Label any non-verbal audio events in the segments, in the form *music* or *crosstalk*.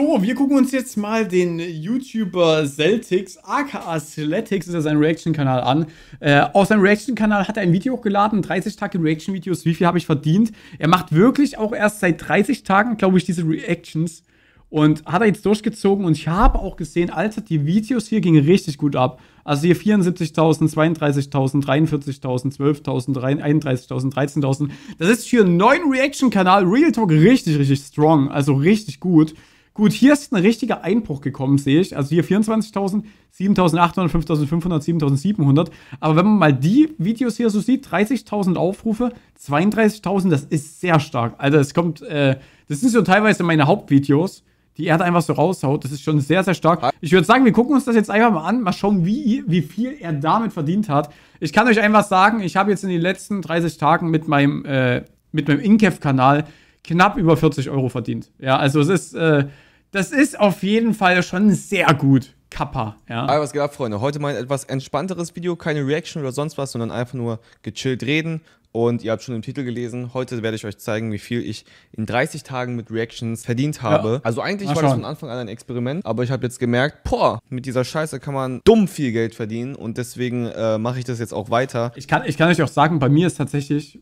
So, wir gucken uns jetzt mal den YouTuber Celtics, aka Celtics ist ja sein Reaction-Kanal an. Äh, auf seinem Reaction-Kanal hat er ein Video hochgeladen, 30 Tage Reaction-Videos, wie viel habe ich verdient. Er macht wirklich auch erst seit 30 Tagen, glaube ich, diese Reactions. Und hat er jetzt durchgezogen und ich habe auch gesehen, Alter, die Videos hier gingen richtig gut ab. Also hier 74.000, 32.000, 43.000, 12.000, 31.000, 13.000. Das ist für einen neuen Reaction-Kanal Real Talk richtig, richtig strong. Also richtig gut. Gut, hier ist ein richtiger Einbruch gekommen, sehe ich. Also hier 24.000, 7.800, 5.500, 7.700. Aber wenn man mal die Videos hier so sieht, 30.000 Aufrufe, 32.000, das ist sehr stark. Also es kommt, äh, das sind so teilweise meine Hauptvideos, die er da einfach so raushaut. Das ist schon sehr, sehr stark. Ich würde sagen, wir gucken uns das jetzt einfach mal an, mal schauen, wie, wie viel er damit verdient hat. Ich kann euch einfach sagen, ich habe jetzt in den letzten 30 Tagen mit meinem, äh, mit meinem Incaf-Kanal knapp über 40 Euro verdient. Ja, also es ist... Äh, das ist auf jeden Fall schon sehr gut. Kappa, ja. Aber was geht ab, Freunde? Heute mal ein etwas entspannteres Video, keine Reaction oder sonst was, sondern einfach nur gechillt reden. Und ihr habt schon im Titel gelesen, heute werde ich euch zeigen, wie viel ich in 30 Tagen mit Reactions verdient habe. Ja. Also eigentlich war das von Anfang an ein Experiment, aber ich habe jetzt gemerkt, boah, mit dieser Scheiße kann man dumm viel Geld verdienen und deswegen äh, mache ich das jetzt auch weiter. Ich kann, ich kann euch auch sagen, bei mir ist tatsächlich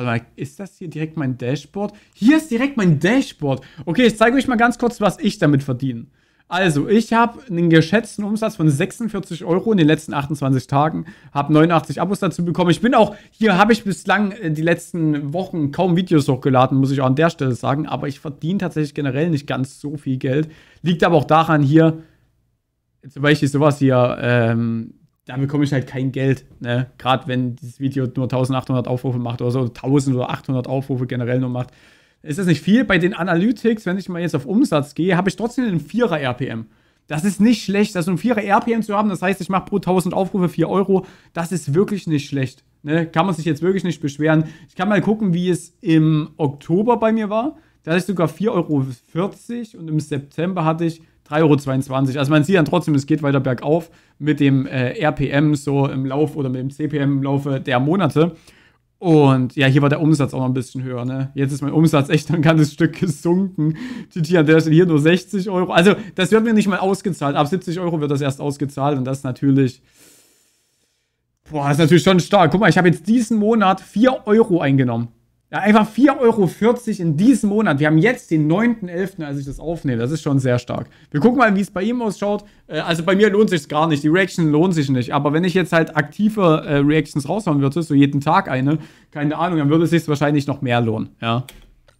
Warte mal, ist das hier direkt mein Dashboard? Hier ist direkt mein Dashboard. Okay, ich zeige euch mal ganz kurz, was ich damit verdiene. Also, ich habe einen geschätzten Umsatz von 46 Euro in den letzten 28 Tagen, habe 89 Abos dazu bekommen. Ich bin auch, hier habe ich bislang äh, die letzten Wochen kaum Videos hochgeladen, muss ich auch an der Stelle sagen, aber ich verdiene tatsächlich generell nicht ganz so viel Geld. Liegt aber auch daran hier, zum Beispiel sowas hier, ähm, damit komme ich halt kein Geld. Ne? Gerade wenn dieses Video nur 1800 Aufrufe macht oder so, 1000 oder 800 Aufrufe generell nur macht. Ist das nicht viel? Bei den Analytics, wenn ich mal jetzt auf Umsatz gehe, habe ich trotzdem einen 4er RPM. Das ist nicht schlecht. das Also ein 4er RPM zu haben, das heißt, ich mache pro 1000 Aufrufe 4 Euro. Das ist wirklich nicht schlecht. Ne? Kann man sich jetzt wirklich nicht beschweren. Ich kann mal gucken, wie es im Oktober bei mir war. Da hatte ich sogar 4,40 Euro und im September hatte ich 3,22 Euro. Also man sieht dann trotzdem, es geht weiter bergauf mit dem äh, RPM so im Lauf oder mit dem CPM im Laufe der Monate. Und ja, hier war der Umsatz auch noch ein bisschen höher. Ne? Jetzt ist mein Umsatz echt ein ganzes Stück gesunken. TT an der Stelle hier nur 60 Euro. Also das wird mir nicht mal ausgezahlt. Ab 70 Euro wird das erst ausgezahlt und das ist natürlich... Boah, das ist natürlich schon stark. Guck mal, ich habe jetzt diesen Monat 4 Euro eingenommen. Ja, einfach 4,40 Euro in diesem Monat. Wir haben jetzt den 9.11., als ich das aufnehme. Das ist schon sehr stark. Wir gucken mal, wie es bei ihm ausschaut. Äh, also bei mir lohnt sich gar nicht. Die Reaction lohnt sich nicht. Aber wenn ich jetzt halt aktive äh, Reactions raushauen würde, so jeden Tag eine, keine Ahnung, dann würde es sich wahrscheinlich noch mehr lohnen. Ja.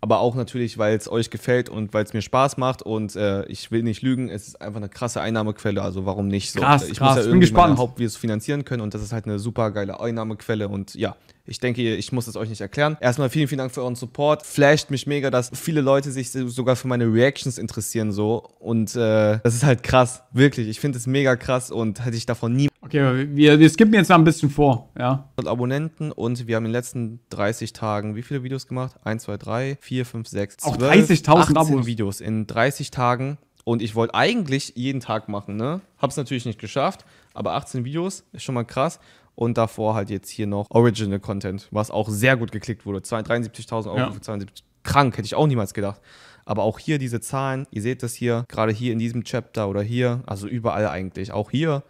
Aber auch natürlich, weil es euch gefällt und weil es mir Spaß macht. Und äh, ich will nicht lügen, es ist einfach eine krasse Einnahmequelle. Also warum nicht? So, krass, ich krass. muss ja irgendwie bin gespannt. wie wir es finanzieren können. Und das ist halt eine super geile Einnahmequelle. Und ja, ich denke, ich muss es euch nicht erklären. Erstmal vielen, vielen Dank für euren Support. Flasht mich mega, dass viele Leute sich sogar für meine Reactions interessieren so. Und äh, das ist halt krass, wirklich. Ich finde es mega krass und hätte ich davon nie. Okay, wir, wir skippen jetzt mal ein bisschen vor, ja. Abonnenten und wir haben in den letzten 30 Tagen wie viele Videos gemacht? 1, 2, 3, 4, 5, 6, 12, Auch 30.000 Abos. Videos in 30 Tagen. Und ich wollte eigentlich jeden Tag machen, ne? Hab's natürlich nicht geschafft, aber 18 Videos ist schon mal krass und davor halt jetzt hier noch Original Content, was auch sehr gut geklickt wurde. 73.000 Euro ja. für 72. Krank, hätte ich auch niemals gedacht. Aber auch hier diese Zahlen, ihr seht das hier, gerade hier in diesem Chapter oder hier, also überall eigentlich, auch hier.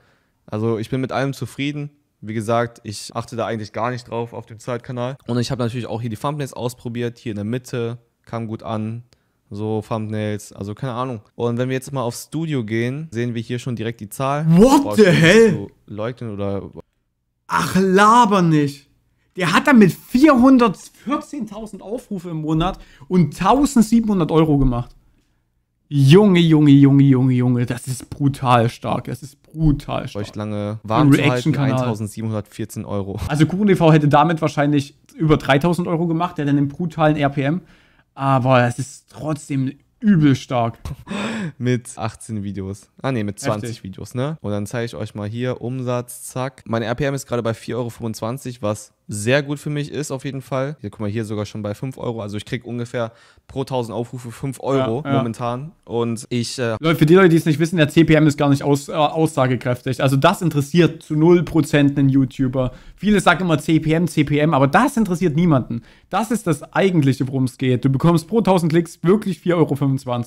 Also ich bin mit allem zufrieden. Wie gesagt, ich achte da eigentlich gar nicht drauf auf dem Zeitkanal. Und ich habe natürlich auch hier die Thumbnails ausprobiert, hier in der Mitte, kam gut an. So, Thumbnails, also keine Ahnung. Und wenn wir jetzt mal aufs Studio gehen, sehen wir hier schon direkt die Zahl. What the hell? Leugnen oder Ach, laber nicht. Der hat damit 414.000 Aufrufe im Monat und 1.700 Euro gemacht. Junge, Junge, Junge, Junge, Junge, das ist brutal stark. Das ist brutal stark. Euch lange warm zu halten, 1714 Euro. Also KuchenTV hätte damit wahrscheinlich über 3000 Euro gemacht, der dann einen brutalen RPM. Aber es ist trotzdem übel stark. mit 18 Videos. Ah ne, mit 20 Heftig. Videos, ne? Und dann zeige ich euch mal hier Umsatz, zack. Meine RPM ist gerade bei 4,25 Euro, was sehr gut für mich ist, auf jeden Fall. Hier, guck mal, hier sogar schon bei 5 Euro. Also ich kriege ungefähr pro 1000 Aufrufe 5 Euro ja, ja. momentan. Und ich. Äh Leute, für die Leute, die es nicht wissen, der CPM ist gar nicht aus, äh, aussagekräftig. Also das interessiert zu 0% einen YouTuber. Viele sagen immer CPM, CPM, aber das interessiert niemanden. Das ist das eigentliche, worum es geht. Du bekommst pro 1000 Klicks wirklich 4,25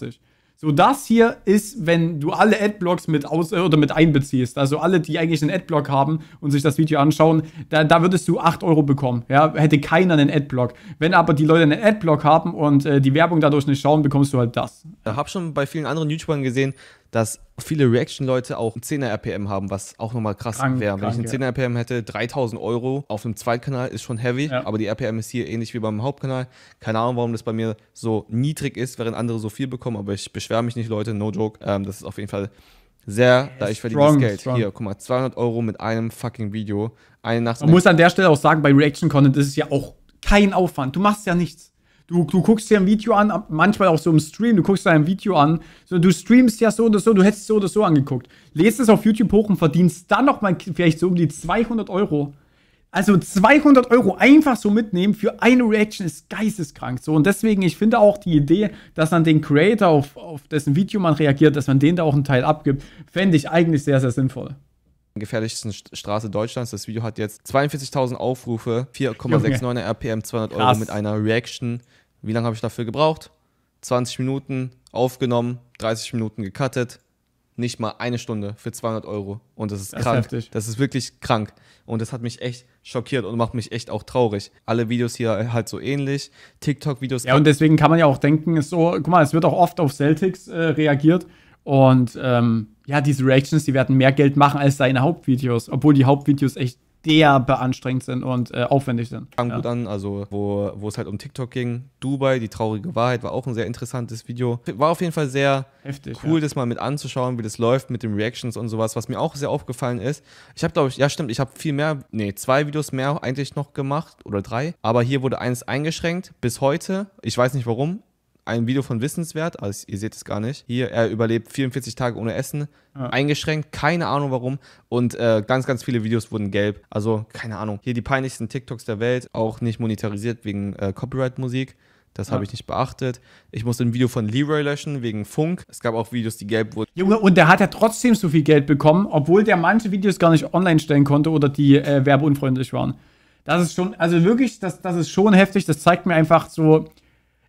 Euro. So, das hier ist, wenn du alle Adblocks mit aus äh, oder mit einbeziehst, also alle, die eigentlich einen Adblock haben und sich das Video anschauen, da, da würdest du 8 Euro bekommen. Ja, hätte keiner einen Adblock. Wenn aber die Leute einen Adblock haben und äh, die Werbung dadurch nicht schauen, bekommst du halt das. Ich habe schon bei vielen anderen YouTubern gesehen, dass viele Reaction-Leute auch ein 10er RPM haben, was auch nochmal krass wäre. Wenn ich ein 10er RPM hätte, 3000 Euro auf einem Zweitkanal ist schon heavy, ja. aber die RPM ist hier ähnlich wie beim Hauptkanal. Keine Ahnung, warum das bei mir so niedrig ist, während andere so viel bekommen, aber ich beschwere mich nicht, Leute, no joke. Ähm, das ist auf jeden Fall sehr, da ich verdiene das Geld. Strong. Hier, guck mal, 200 Euro mit einem fucking Video. Eine Nacht Man muss an der Stelle auch sagen, bei Reaction-Content ist es ja auch kein Aufwand. Du machst ja nichts. Du, du guckst dir ein Video an, manchmal auch so im Stream, du guckst dir ein Video an, so, du streamst ja so oder so, du hättest so oder so angeguckt. Lest es auf YouTube hoch und verdienst dann nochmal vielleicht so um die 200 Euro. Also 200 Euro einfach so mitnehmen für eine Reaction ist geisteskrank. So und deswegen, ich finde auch die Idee, dass man den Creator, auf, auf dessen Video man reagiert, dass man den da auch einen Teil abgibt, fände ich eigentlich sehr, sehr sinnvoll gefährlichsten Straße Deutschlands. Das Video hat jetzt 42.000 Aufrufe, 4,69 RPM, 200 Krass. Euro mit einer Reaction. Wie lange habe ich dafür gebraucht? 20 Minuten aufgenommen, 30 Minuten gecuttet, nicht mal eine Stunde für 200 Euro. Und das ist das krank. Ist Das ist wirklich krank. Und das hat mich echt schockiert und macht mich echt auch traurig. Alle Videos hier halt so ähnlich. TikTok-Videos. Ja, und deswegen kann man ja auch denken, ist so, guck mal, es wird auch oft auf Celtics äh, reagiert. Und ähm, ja, diese Reactions, die werden mehr Geld machen als seine Hauptvideos, obwohl die Hauptvideos echt der beanstrengend sind und äh, aufwendig sind. Fangen ja. gut an, also wo, wo es halt um TikTok ging. Dubai, die traurige Wahrheit, war auch ein sehr interessantes Video. War auf jeden Fall sehr Heftig, cool, ja. das mal mit anzuschauen, wie das läuft mit den Reactions und sowas, was mir auch sehr aufgefallen ist. Ich habe, glaube ich, ja stimmt, ich habe viel mehr, nee, zwei Videos mehr eigentlich noch gemacht oder drei. Aber hier wurde eins eingeschränkt bis heute. Ich weiß nicht warum, ein Video von Wissenswert, also ihr seht es gar nicht. Hier, er überlebt 44 Tage ohne Essen, ja. eingeschränkt, keine Ahnung warum. Und äh, ganz, ganz viele Videos wurden gelb. Also, keine Ahnung. Hier die peinlichsten TikToks der Welt, auch nicht monetarisiert wegen äh, Copyright-Musik. Das ja. habe ich nicht beachtet. Ich musste ein Video von Leroy löschen wegen Funk. Es gab auch Videos, die gelb wurden. Junge, und der hat ja trotzdem so viel Geld bekommen, obwohl der manche Videos gar nicht online stellen konnte oder die äh, werbeunfreundlich waren. Das ist schon, also wirklich, das, das ist schon heftig. Das zeigt mir einfach so,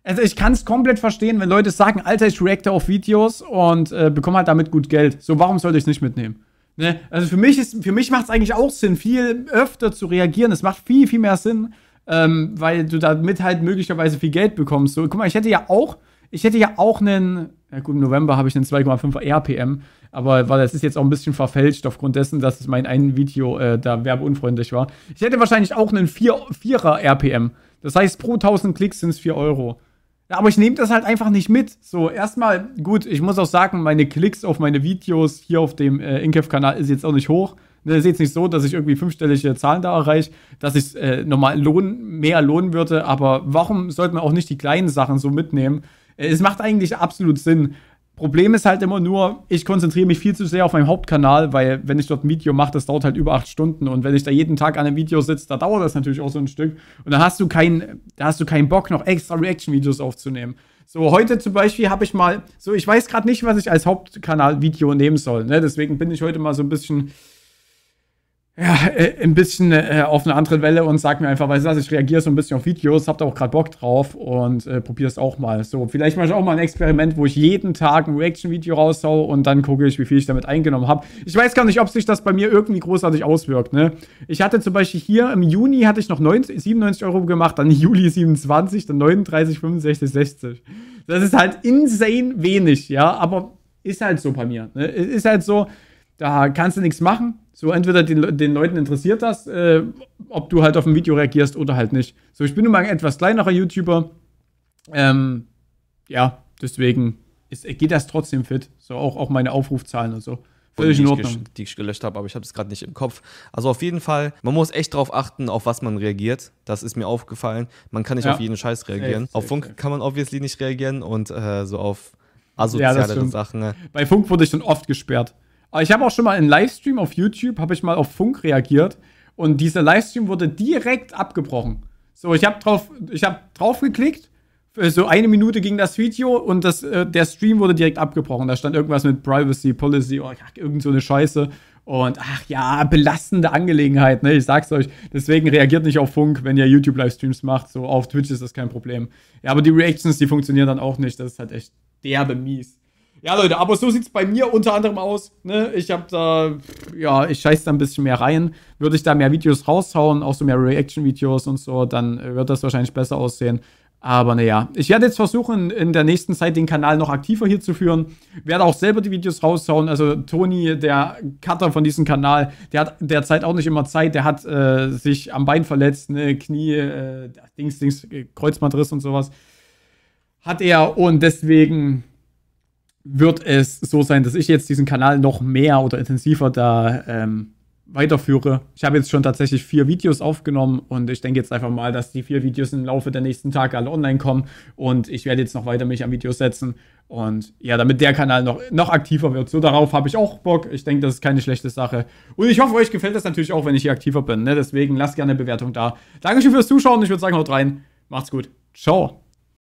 also ich kann es komplett verstehen, wenn Leute sagen, Alter, ich reacte auf Videos und äh, bekomme halt damit gut Geld. So, warum sollte ich es nicht mitnehmen? Ne? Also für mich, ist, für mich macht es eigentlich auch Sinn, viel öfter zu reagieren. Es macht viel, viel mehr Sinn, ähm, weil du damit halt möglicherweise viel Geld bekommst. So, guck mal, ich hätte ja auch, ich hätte ja auch einen, ja gut, im November habe ich einen 2,5 RPM, aber weil das ist jetzt auch ein bisschen verfälscht aufgrund dessen, dass es mein ein Video äh, da werbeunfreundlich war. Ich hätte wahrscheinlich auch einen 4, 4er RPM. Das heißt, pro 1000 Klicks sind es 4 Euro. Aber ich nehme das halt einfach nicht mit. So, erstmal, gut, ich muss auch sagen, meine Klicks auf meine Videos hier auf dem äh, Inkev-Kanal ist jetzt auch nicht hoch. Das ne, ist jetzt nicht so, dass ich irgendwie fünfstellige Zahlen da erreiche, dass ich äh, normal Lohn, mehr lohnen würde. Aber warum sollte man auch nicht die kleinen Sachen so mitnehmen? Äh, es macht eigentlich absolut Sinn. Problem ist halt immer nur, ich konzentriere mich viel zu sehr auf meinem Hauptkanal, weil wenn ich dort ein Video mache, das dauert halt über acht Stunden und wenn ich da jeden Tag an einem Video sitze, da dauert das natürlich auch so ein Stück und dann hast du keinen, da hast du keinen Bock, noch extra Reaction-Videos aufzunehmen. So, heute zum Beispiel habe ich mal, so ich weiß gerade nicht, was ich als Hauptkanal-Video nehmen soll, ne? deswegen bin ich heute mal so ein bisschen ja, äh, ein bisschen äh, auf eine andere Welle und sag mir einfach, weißt du was, ich reagiere so ein bisschen auf Videos, hab da auch gerade Bock drauf und äh, probiere es auch mal. So, vielleicht mache ich auch mal ein Experiment, wo ich jeden Tag ein Reaction-Video raushau und dann gucke ich, wie viel ich damit eingenommen habe. Ich weiß gar nicht, ob sich das bei mir irgendwie großartig auswirkt, ne? Ich hatte zum Beispiel hier im Juni hatte ich noch 90, 97 Euro gemacht, dann *laughs* Juli 27, dann 39, 65, 60. Das ist halt insane wenig, ja, aber ist halt so bei mir. Ne? Ist halt so, da kannst du nichts machen. So, entweder den, den Leuten interessiert das, äh, ob du halt auf ein Video reagierst oder halt nicht. So, ich bin nun mal ein etwas kleinerer YouTuber. Ähm, ja, deswegen ist, geht das trotzdem fit. So, auch, auch meine Aufrufzahlen und so. Völlig in Ordnung. die ich gelöscht habe, aber ich habe es gerade nicht im Kopf. Also auf jeden Fall, man muss echt drauf achten, auf was man reagiert. Das ist mir aufgefallen. Man kann nicht ja. auf jeden Scheiß reagieren. Safe, safe, auf Funk safe. kann man obviously nicht reagieren und äh, so auf asoziale ja, Sachen. Ne? Bei Funk wurde ich schon oft gesperrt. Aber ich habe auch schon mal einen Livestream auf YouTube, habe ich mal auf Funk reagiert und dieser Livestream wurde direkt abgebrochen. So, ich habe drauf, ich habe drauf geklickt. So eine Minute ging das Video und das, äh, der Stream wurde direkt abgebrochen. Da stand irgendwas mit Privacy Policy oder oh, irgend so eine Scheiße. Und ach ja, belastende Angelegenheit, ne? Ich sag's euch. Deswegen reagiert nicht auf Funk, wenn ihr YouTube-Livestreams macht. So auf Twitch ist das kein Problem. Ja, aber die Reactions, die funktionieren dann auch nicht. Das ist halt echt derbe mies. Ja, Leute, aber so sieht es bei mir unter anderem aus. Ne? Ich habe da, ja, ich scheiße da ein bisschen mehr rein. Würde ich da mehr Videos raushauen, auch so mehr Reaction-Videos und so, dann wird das wahrscheinlich besser aussehen. Aber naja, ich werde jetzt versuchen, in der nächsten Zeit den Kanal noch aktiver hier zu führen. Werde auch selber die Videos raushauen. Also Toni, der Cutter von diesem Kanal, der hat derzeit auch nicht immer Zeit. Der hat äh, sich am Bein verletzt, ne, Knie, äh, Dings, Dings, Kreuzbandriss und sowas. Hat er und deswegen wird es so sein, dass ich jetzt diesen Kanal noch mehr oder intensiver da ähm, weiterführe. Ich habe jetzt schon tatsächlich vier Videos aufgenommen und ich denke jetzt einfach mal, dass die vier Videos im Laufe der nächsten Tage alle online kommen und ich werde jetzt noch weiter mich an Videos setzen und ja, damit der Kanal noch, noch aktiver wird. So darauf habe ich auch Bock. Ich denke, das ist keine schlechte Sache. Und ich hoffe, euch gefällt das natürlich auch, wenn ich hier aktiver bin. Ne? Deswegen lasst gerne eine Bewertung da. Dankeschön fürs Zuschauen. Ich würde sagen, haut rein. Macht's gut. Ciao.